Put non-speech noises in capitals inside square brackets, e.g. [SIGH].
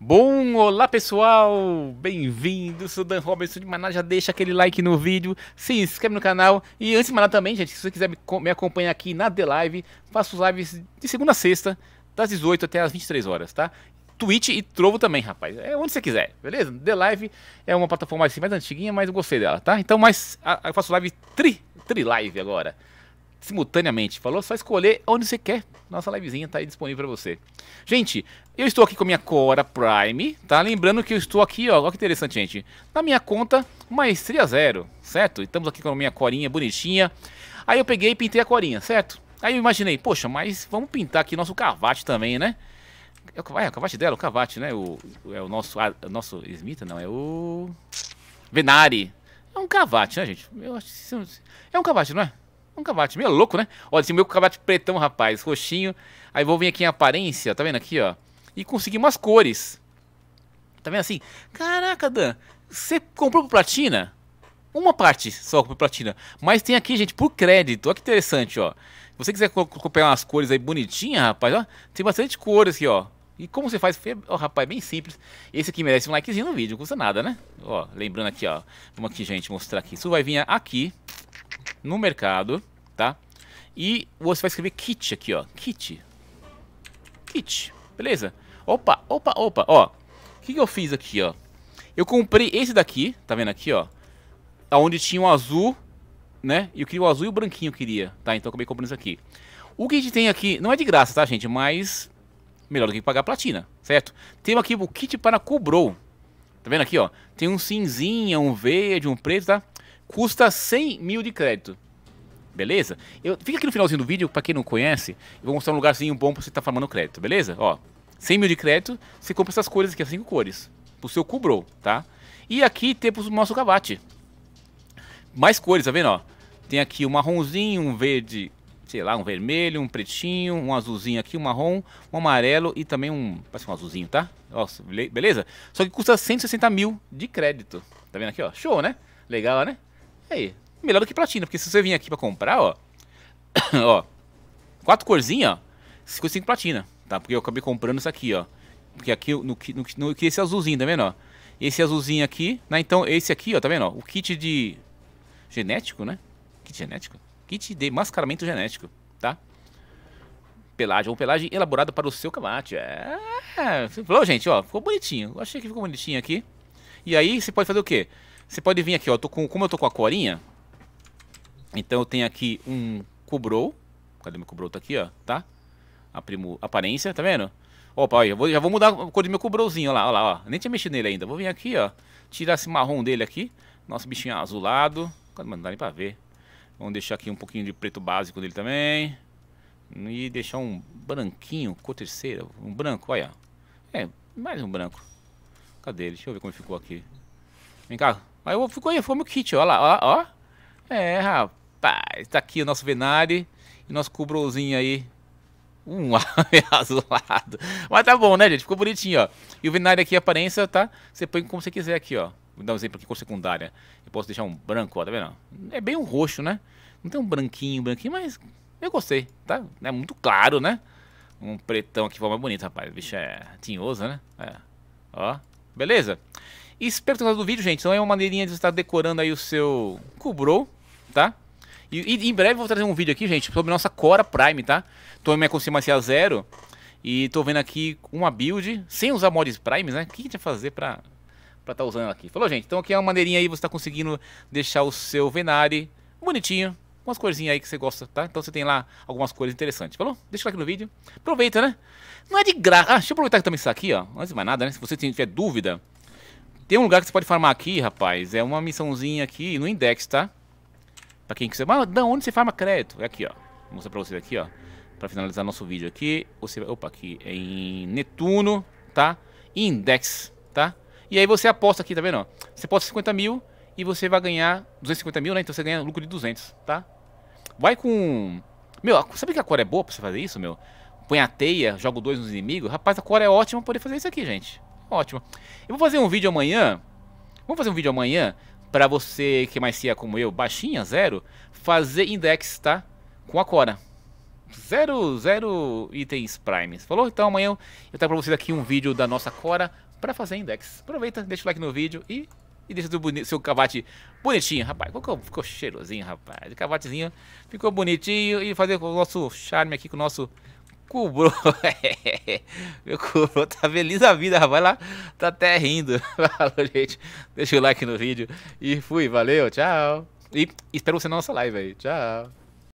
Bom, olá pessoal, bem-vindos, sou Dan Robertson de Maná, já deixa aquele like no vídeo, se inscreve no canal e antes de mais nada também, gente, se você quiser me acompanhar aqui na The Live, faço lives de segunda a sexta, das 18 até as 23 horas, tá? Twitch e Trovo também, rapaz. É onde você quiser, beleza? The Live é uma plataforma assim mais antiguinha, mas eu gostei dela, tá? Então, mas eu faço live tri, tri live agora. Simultaneamente, falou? Só escolher onde você quer nossa livezinha tá aí disponível para você. Gente, eu estou aqui com a minha Cora Prime, tá? Lembrando que eu estou aqui, ó, olha que interessante, gente. Na minha conta, Maestria Zero, certo? E estamos aqui com a minha corinha bonitinha. Aí eu peguei e pintei a corinha, certo? Aí eu imaginei, poxa, mas vamos pintar aqui nosso cavate também, né? É o, é o cavate dela, o cavate, né? O, é o nosso, a, o nosso Smith, não, é o... Venari. É um cavate, né, gente? Eu acho que... É, é um cavate, não é? Um cavate meio louco, né? Olha, esse meu cavate pretão, rapaz, roxinho. Aí vou vir aqui em aparência, tá vendo aqui, ó? E consegui umas cores. Tá vendo assim? Caraca, Dan, você comprou por platina? Uma parte só por platina. Mas tem aqui, gente, por crédito. Olha que interessante, ó. Se você quiser comprar umas cores aí bonitinhas, rapaz, ó. Tem bastante cores aqui, ó. E como você faz? Ó, oh, rapaz, bem simples. Esse aqui merece um likezinho no vídeo, não custa nada, né? Ó, lembrando aqui, ó. Vamos aqui, gente, mostrar aqui. Isso vai vir aqui no mercado, tá? E você vai escrever kit aqui, ó. Kit. Kit. Beleza? Opa, opa, opa. Ó, o que, que eu fiz aqui, ó? Eu comprei esse daqui, tá vendo aqui, ó? Onde tinha o um azul, né? E eu queria o azul e o branquinho eu queria, tá? Então eu acabei comprando isso aqui. O que a gente tem aqui, não é de graça, tá, gente? Mas melhor do que pagar platina, certo? Temos aqui o kit para Cobrou. Tá vendo aqui, ó? Tem um cinzinha, um verde, um preto, tá? custa 100 mil de crédito. Beleza? Eu, fica aqui no finalzinho do vídeo, para quem não conhece, eu vou mostrar um lugarzinho bom para você estar tá farmando crédito, beleza? Ó, 100 mil de crédito, você compra essas cores aqui, as 5 cores, pro seu cobrou, tá? E aqui temos o nosso cavate. Mais cores, tá vendo, ó? Tem aqui um marronzinho, um verde, sei lá, um vermelho, um pretinho, um azulzinho aqui, um marrom, um amarelo e também um, parece um azulzinho, tá? Nossa, beleza? Só que custa 160 mil de crédito. Tá vendo aqui, ó? Show, né? Legal, né? Aí, melhor do que platina, porque se você vir aqui pra comprar, ó. [COUGHS] ó. Quatro corzinhas, ó. 55 platina, tá? Porque eu acabei comprando isso aqui, ó. Porque aqui no, no, no, esse azulzinho, tá vendo, ó? Esse azulzinho aqui, né? Então, esse aqui, ó, tá vendo, ó? O kit de. Genético, né? Kit genético? Kit de mascaramento genético, tá? pelagem, uma pelagem elaborada para o seu camate. É, falou, gente, ó, ficou bonitinho. Eu achei que ficou bonitinho aqui. E aí você pode fazer o quê? Você pode vir aqui, ó. Tô com, como eu tô com a corinha, então eu tenho aqui um cobrou. Cadê meu cobrou? Tá aqui, ó. Tá? Aprimo, aparência, tá vendo? Opa, olha, já vou mudar a cor do meu cobrouzinho ó lá, lá, ó. Nem tinha mexido nele ainda. Vou vir aqui, ó. Tirar esse marrom dele aqui. Nosso bichinho azulado. Mano, não dá nem pra ver. Vamos deixar aqui um pouquinho de preto básico dele também. E deixar um branquinho, cor terceira. Um branco, olha. É, mais um branco. Cadê ele? Deixa eu ver como ficou aqui. Vem cá, Aí eu fico aí, ficou meu kit, ó lá, ó, ó. É, rapaz, tá aqui o nosso Venari e o nosso cubrozinho aí. Um [LAUGHS] azulado. Mas tá bom, né, gente? Ficou bonitinho, ó. E o Venari aqui, a aparência, tá? Você põe como você quiser aqui, ó. Vou dar um exemplo aqui com secundária. Eu posso deixar um branco, ó, tá vendo? É bem um roxo, né? Não tem um branquinho, branquinho, mas eu gostei, tá? É muito claro, né? Um pretão aqui, forma bonita, rapaz. O bicho é tinhoso, né? É. Ó, beleza? espero que tenham gostado do vídeo, gente. Então é uma maneirinha de você estar tá decorando aí o seu Cubro, tá? E, e, em breve vou trazer um vídeo aqui, gente, sobre nossa Cora Prime, tá? Tô em minha consciência zero e tô vendo aqui uma build sem usar mods primes, né? O que a gente vai fazer pra estar tá usando ela aqui? Falou, gente? Então aqui é uma maneirinha aí você tá conseguindo deixar o seu Venari bonitinho, umas corzinhas aí que você gosta, tá? Então você tem lá algumas cores interessantes, falou? Deixa o like no vídeo, aproveita, né? Não é de graça. Ah, deixa eu aproveitar que também está aqui, ó. Antes de mais nada, né? Se você tiver dúvida tem um lugar que você pode farmar aqui, rapaz. É uma missãozinha aqui no index, tá? Pra quem quiser. Mas da onde você farma crédito? É aqui, ó. Vou mostrar pra vocês aqui, ó. Pra finalizar nosso vídeo aqui. Você vai. Opa, aqui. É em Netuno, tá? Index, tá? E aí você aposta aqui, tá vendo? Você aposta 50 mil e você vai ganhar 250 mil, né? Então você ganha lucro de 200, tá? Vai com... Meu, sabe que a cor é boa pra você fazer isso, meu? Põe a teia, joga dois nos inimigos. Rapaz, a cor é ótima pra poder fazer isso aqui, gente. Ótimo. Eu vou fazer um vídeo amanhã. Vamos fazer um vídeo amanhã para você que é mais cia como eu, baixinha, zero, fazer index, tá? Com a Cora. Zero, zero itens primes. Falou? Então amanhã eu, trago pra vocês aqui um vídeo da nossa Cora para fazer index. Aproveita, deixa o like no vídeo e, e deixa seu, seu cavate bonitinho, rapaz. Ficou, ficou cheirosinho, rapaz. O cavatezinho ficou bonitinho e fazer o nosso charme aqui com o nosso Cobrou. [LAUGHS] Meu cobrou tá feliz a vida, rapaz. Lá tá até rindo. [LAUGHS] Falou, gente. Deixa o like no vídeo. E fui, valeu, tchau. E espero você na nossa live aí. Tchau.